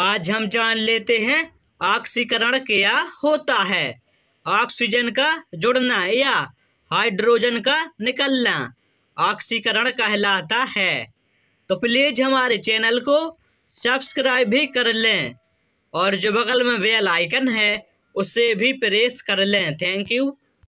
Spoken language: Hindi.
आज हम जान लेते हैं ऑक्सीकरण क्या होता है ऑक्सीजन का जुड़ना या हाइड्रोजन का निकलना ऑक्सीकरण कहलाता है तो प्लीज़ हमारे चैनल को सब्सक्राइब भी कर लें और जो बगल में बेल आइकन है उसे भी प्रेस कर लें थैंक यू